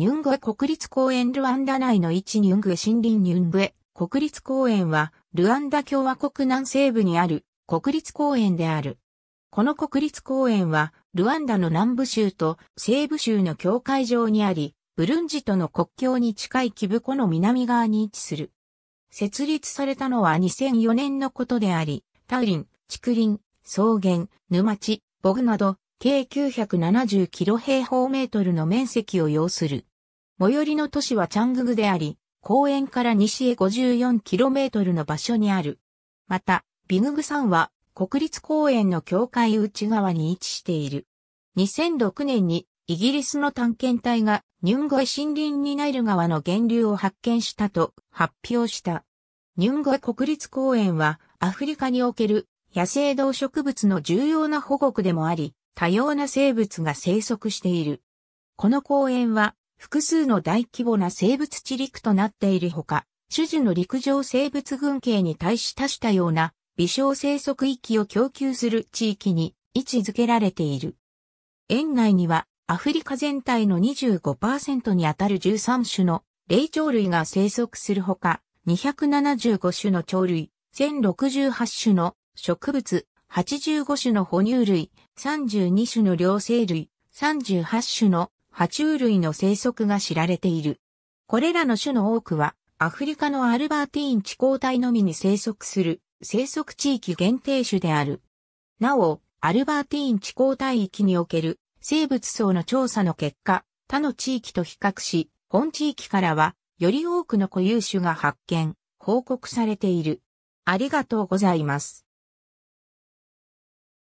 ニュングエ国立公園ルワンダ内の一ニュングエ森林ニュングエ国立公園は、ルワンダ共和国南西部にある国立公園である。この国立公園は、ルワンダの南部州と西部州の境界上にあり、ブルンジとの国境に近いキブコの南側に位置する。設立されたのは2004年のことであり、タウリン、竹林、草原、沼地、ボグなど、計 970km 平方メートルの面積を要する。最寄りの都市はチャンググであり、公園から西へ 54km の場所にある。また、ビググ山は国立公園の境界内側に位置している。2006年にイギリスの探検隊がニュンゴエ森林にナイル川の源流を発見したと発表した。ニュンゴエ国立公園はアフリカにおける野生動植物の重要な保護区でもあり、多様な生物が生息している。この公園は複数の大規模な生物地陸となっているほか、種々の陸上生物群系に対し多種多様な微小生息域を供給する地域に位置づけられている。園内にはアフリカ全体の25%にあたる13種の霊長類が生息するほか、275種の鳥類、1068種の植物、85種の哺乳類、32種の両生類、38種の爬虫類の生息が知られている。これらの種の多くは、アフリカのアルバーティーン地高帯のみに生息する生息地域限定種である。なお、アルバーティーン地高帯域における生物層の調査の結果、他の地域と比較し、本地域からはより多くの固有種が発見、報告されている。ありがとうございます。